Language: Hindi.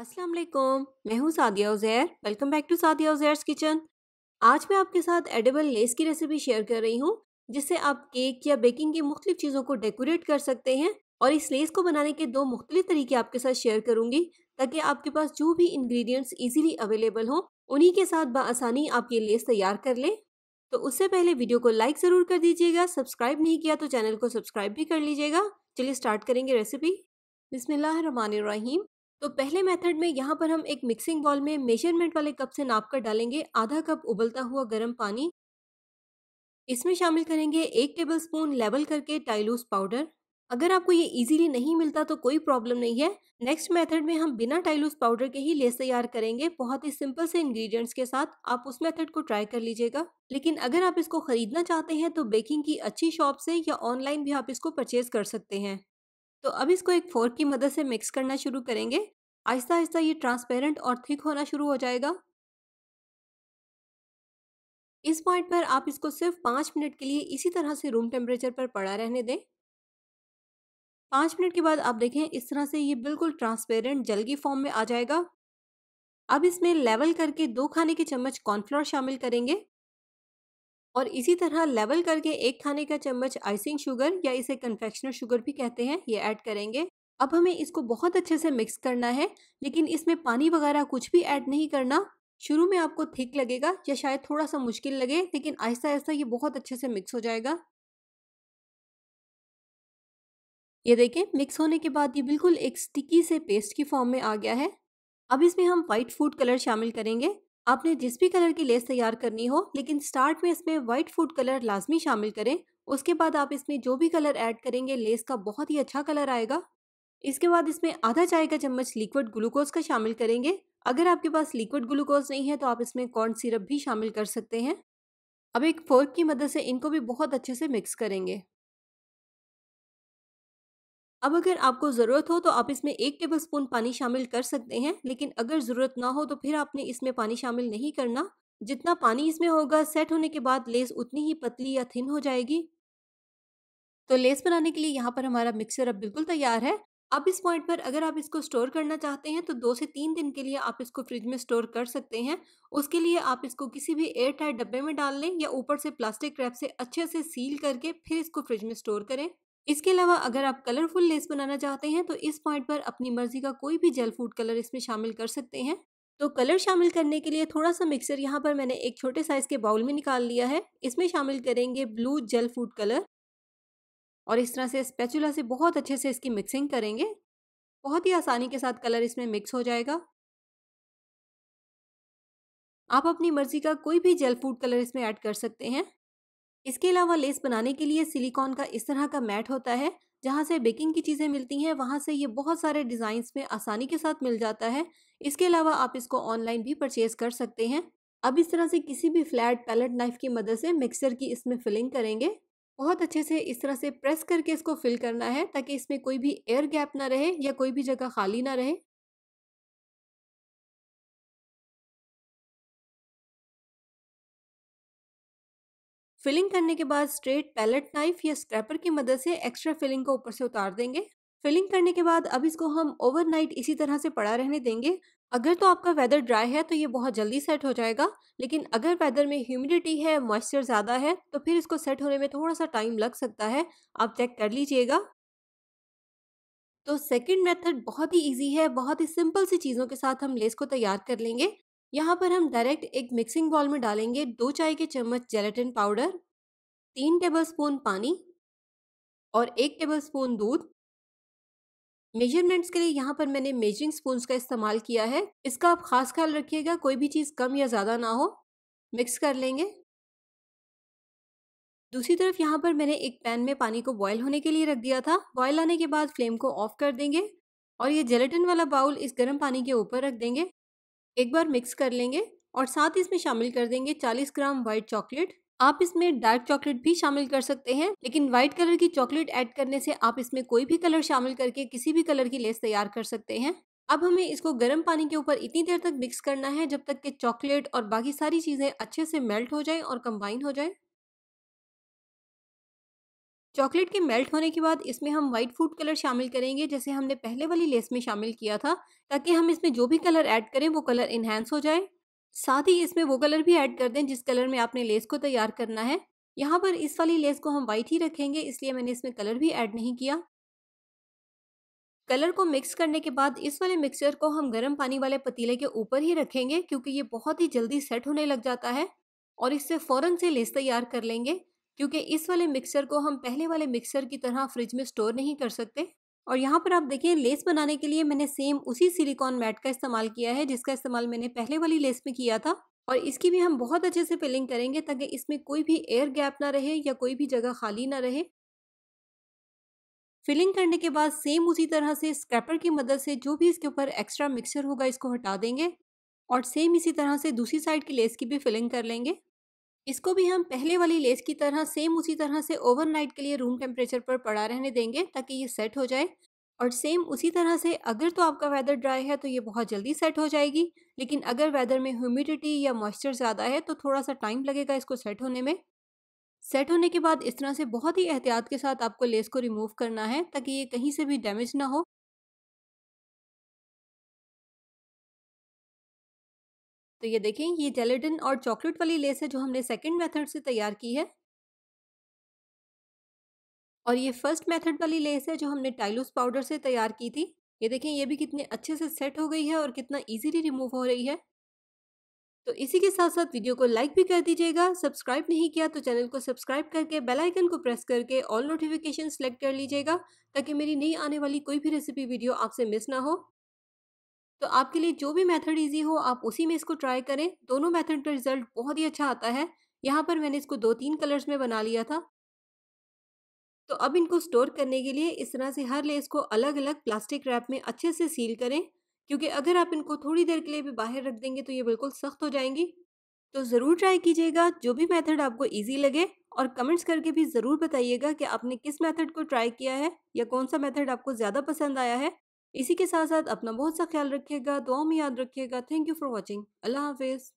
अस्सलाम वालेकुम मैं हूं Sadia Uzair welcome back to Sadia Uzair's kitchen आज मैं आपके साथ एडेबल लेस की रेसिपी शेयर कर रही हूं जिससे आप केक या बेकिंग की मुख्तलिफ चीज़ों को डेकोरेट कर सकते हैं और इस लेस को बनाने के दो मुख्तलि तरीके आपके साथ शेयर करूंगी ताकि आपके पास जो भी इंग्रेडिएंट्स इजीली अवेलेबल हों उन्हीं के साथ बसानी आप ये लेस तैयार कर लें तो उससे पहले वीडियो को लाइक ज़रूर कर दीजिएगा सब्सक्राइब नहीं किया तो चैनल को सब्सक्राइब भी कर लीजिएगा चलिए स्टार्ट करेंगे रेसिपी बिसमीम तो पहले मेथड में यहाँ पर हम एक मिक्सिंग बॉल में मेजरमेंट वाले कप से नाप कर डालेंगे आधा कप उबलता हुआ गर्म पानी इसमें शामिल करेंगे एक टेबल स्पून लेवल करके टाइलूस पाउडर अगर आपको ये इजीली नहीं मिलता तो कोई प्रॉब्लम नहीं है नेक्स्ट मेथड में हम बिना टाइलूस पाउडर के ही लेस तैयार करेंगे बहुत ही सिंपल से इंग्रेडिएंट्स के साथ आप उस मेथड को ट्राई कर लीजिएगा लेकिन अगर आप इसको खरीदना चाहते हैं तो बेकिंग की अच्छी शॉप से या ऑनलाइन भी आप इसको परचेज कर सकते हैं तो अब इसको एक फोर्क की मदद से मिक्स करना शुरू करेंगे आहिस्ता आहिस्ता ये ट्रांसपेरेंट और थिक होना शुरू हो जाएगा इस पॉइंट पर आप इसको सिर्फ पाँच मिनट के लिए इसी तरह से रूम टेम्परेचर पर पड़ा रहने दें पाँच मिनट के बाद आप देखें इस तरह से ये बिल्कुल ट्रांसपेरेंट जल की फॉर्म में आ जाएगा अब इसमें लेवल करके दो खाने के चम्मच कॉर्नफ्लोर शामिल करेंगे और इसी तरह लेवल करके एक खाने का चम्मच आइसिंग शुगर या इसे कन्फेक्शनर शुगर भी कहते हैं ये ऐड करेंगे अब हमें इसको बहुत अच्छे से मिक्स करना है लेकिन इसमें पानी वगैरह कुछ भी ऐड नहीं करना शुरू में आपको थिक लगेगा या शायद थोड़ा सा मुश्किल लगे लेकिन आहिस्ता आहिस्ता ये बहुत अच्छे से मिक्स हो जाएगा ये देखें मिक्स होने के बाद ये बिल्कुल एक स्टिकी से पेस्ट की फॉर्म में आ गया है अब इसमें हम वाइट फूड कलर शामिल करेंगे आपने जिस भी कलर की लेस तैयार करनी हो लेकिन स्टार्ट में इसमें वाइट फूड कलर लाजमी शामिल करें उसके बाद आप इसमें जो भी कलर ऐड करेंगे लेस का बहुत ही अच्छा कलर आएगा इसके बाद इसमें आधा चाय का चम्मच लिक्विड ग्लूकोज का शामिल करेंगे अगर आपके पास लिक्विड ग्लूकोज नहीं है तो आप इसमें कॉर्न सिरप भी शामिल कर सकते हैं अब एक फोर्क की मदद से इनको भी बहुत अच्छे से मिक्स करेंगे अब अगर आपको ज़रूरत हो तो आप इसमें एक टेबल स्पून पानी शामिल कर सकते हैं लेकिन अगर ज़रूरत ना हो तो फिर आपने इसमें पानी शामिल नहीं करना जितना पानी इसमें होगा सेट होने के बाद लेस उतनी ही पतली या थिन हो जाएगी तो लेस बनाने के लिए यहाँ पर हमारा मिक्सर अब बिल्कुल तैयार है अब इस पॉइंट पर अगर आप इसको स्टोर करना चाहते हैं तो दो से तीन दिन के लिए आप इसको फ्रिज में स्टोर कर सकते हैं उसके लिए आप इसको किसी भी एयर टाइट डब्बे में डाल लें या ऊपर से प्लास्टिक रैप से अच्छे से सील करके फिर इसको फ्रिज में स्टोर करें इसके अलावा अगर आप कलरफुल लेस बनाना चाहते हैं तो इस पॉइंट पर अपनी मर्जी का कोई भी जेल फूड कलर इसमें शामिल कर सकते हैं तो कलर शामिल करने के लिए थोड़ा सा मिक्सर यहाँ पर मैंने एक छोटे साइज़ के बाउल में निकाल लिया है इसमें शामिल करेंगे ब्लू जेल फूड कलर और इस तरह से स्पैचुला से बहुत अच्छे से इसकी मिक्सिंग करेंगे बहुत ही आसानी के साथ कलर इसमें मिक्स हो जाएगा आप अपनी मर्ज़ी का कोई भी जेल फूड कलर इसमें ऐड कर सकते हैं इसके अलावा लेस बनाने के लिए सिलिकॉन का इस तरह का मैट होता है जहाँ से बेकिंग की चीज़ें मिलती हैं वहाँ से ये बहुत सारे डिज़ाइंस में आसानी के साथ मिल जाता है इसके अलावा आप इसको ऑनलाइन भी परचेज कर सकते हैं अब इस तरह से किसी भी फ्लैट पैलेट नाइफ की मदद से मिक्सर की इसमें फिलिंग करेंगे बहुत अच्छे से इस तरह से प्रेस करके इसको फिल करना है ताकि इसमें कोई भी एयर गैप ना रहे या कोई भी जगह खाली ना रहे फिलिंग करने के बाद स्ट्रेट पैलेट नाइफ या स्क्रैपर की मदद से एक्स्ट्रा फिलिंग को ऊपर से उतार देंगे फिलिंग करने के बाद अब इसको हम ओवरनाइट इसी तरह से पड़ा रहने देंगे अगर तो आपका वेदर ड्राई है तो ये बहुत जल्दी सेट हो जाएगा लेकिन अगर वेदर में ह्यूमिडिटी है मॉइस्चर ज़्यादा है तो फिर इसको सेट होने में थोड़ा सा टाइम लग सकता है आप चेक कर लीजिएगा तो सेकंड मेथड बहुत ही इजी है बहुत ही सिंपल सी चीज़ों के साथ हम लेस को तैयार कर लेंगे यहाँ पर हम डायरेक्ट एक मिक्सिंग बॉल में डालेंगे दो चाय के चम्मच जेलेटिन पाउडर तीन टेबलस्पून पानी और एक टेबलस्पून दूध मेजरमेंट्स के लिए यहाँ पर मैंने मेजरिंग स्पून का इस्तेमाल किया है इसका आप खास ख्याल रखिएगा कोई भी चीज़ कम या ज़्यादा ना हो मिक्स कर लेंगे दूसरी तरफ यहाँ पर मैंने एक पैन में पानी को बॉयल होने के लिए रख दिया था बॉयल आने के बाद फ्लेम को ऑफ कर देंगे और ये जेलेटिन वाला बाउल इस गर्म पानी के ऊपर रख देंगे एक बार मिक्स कर लेंगे और साथ ही इसमें शामिल कर देंगे 40 ग्राम वाइट चॉकलेट आप इसमें डार्क चॉकलेट भी शामिल कर सकते हैं लेकिन व्हाइट कलर की चॉकलेट ऐड करने से आप इसमें कोई भी कलर शामिल करके किसी भी कलर की लेस तैयार कर सकते हैं अब हमें इसको गर्म पानी के ऊपर इतनी देर तक मिक्स करना है जब तक कि चॉकलेट और बाकी सारी चीज़ें अच्छे से मेल्ट हो जाए और कंबाइन हो जाए चॉकलेट के मेल्ट होने के बाद इसमें हम वाइट फूड कलर शामिल करेंगे जैसे हमने पहले वाली लेस में शामिल किया था ताकि हम इसमें जो भी कलर ऐड करें वो कलर इन्हेंस हो जाए साथ ही इसमें वो कलर भी ऐड कर दें जिस कलर में आपने लेस को तैयार करना है यहाँ पर इस वाली लेस को हम वाइट ही रखेंगे इसलिए मैंने इसमें कलर भी ऐड नहीं किया कलर को मिक्स करने के बाद इस वाले मिक्सचर को हम गर्म पानी वाले पतीले के ऊपर ही रखेंगे क्योंकि ये बहुत ही जल्दी सेट होने लग जाता है और इससे फ़ौरन से लेस तैयार कर लेंगे क्योंकि इस वाले मिक्सर को हम पहले वाले मिक्सर की तरह फ्रिज में स्टोर नहीं कर सकते और यहाँ पर आप देखिए लेस बनाने के लिए मैंने सेम उसी सिलिकॉन मैट का इस्तेमाल किया है जिसका इस्तेमाल मैंने पहले वाली लेस में किया था और इसकी भी हम बहुत अच्छे से फिलिंग करेंगे ताकि इसमें कोई भी एयर गैप ना रहे या कोई भी जगह खाली ना रहे फिलिंग करने के बाद सेम उसी तरह से स्क्रैपर की मदद से जो भी इसके ऊपर एक्स्ट्रा मिक्सचर होगा इसको हटा देंगे और सेम इसी तरह से दूसरी साइड की लेस की भी फिलिंग कर लेंगे इसको भी हम पहले वाली लेस की तरह सेम उसी तरह से ओवरनाइट के लिए रूम टेम्परेचर पर पड़ा रहने देंगे ताकि ये सेट हो जाए और सेम उसी तरह से अगर तो आपका वेदर ड्राई है तो ये बहुत जल्दी सेट हो जाएगी लेकिन अगर वेदर में ह्यूमिडिटी या मॉइस्चर ज़्यादा है तो थोड़ा सा टाइम लगेगा इसको सेट होने में सेट होने के बाद इस तरह से बहुत ही एहतियात के साथ आपको लेस को रिमूव करना है ताकि ये कहीं से भी डैमेज ना हो तो ये देखें ये जेलेटिन और चॉकलेट वाली लेस है जो हमने सेकंड मेथड से तैयार की है और ये फर्स्ट मेथड वाली लेस है जो हमने टाइलूस पाउडर से तैयार की थी ये देखें ये भी कितने अच्छे से सेट हो गई है और कितना इजीली रिमूव हो रही है तो इसी के साथ साथ वीडियो को लाइक भी कर दीजिएगा सब्सक्राइब नहीं किया तो चैनल को सब्सक्राइब करके बेल आइकन को प्रेस करके ऑल नोटिफिकेशन सेलेक्ट कर लीजिएगा ताकि मेरी नई आने वाली कोई भी रेसिपी वीडियो आपसे मिस ना हो तो आपके लिए जो भी मेथड इजी हो आप उसी में इसको ट्राई करें दोनों मेथड का रिज़ल्ट बहुत ही अच्छा आता है यहाँ पर मैंने इसको दो तीन कलर्स में बना लिया था तो अब इनको स्टोर करने के लिए इस तरह से हर लेस को अलग अलग प्लास्टिक रैप में अच्छे से सील करें क्योंकि अगर आप इनको थोड़ी देर के लिए भी बाहर रख देंगे तो ये बिल्कुल सख्त हो जाएंगी तो ज़रूर ट्राई कीजिएगा जो भी मेथड आपको इजी लगे और कमेंट्स करके भी ज़रूर बताइएगा कि आपने किस मेथड को ट्राई किया है या कौन सा मेथड आपको ज़्यादा पसंद आया है इसी के साथ साथ अपना बहुत सा ख्याल रखिएगा दुआ में याद रखिएगा थैंक यू फॉर वॉचिंग अल्लाह हाफिज़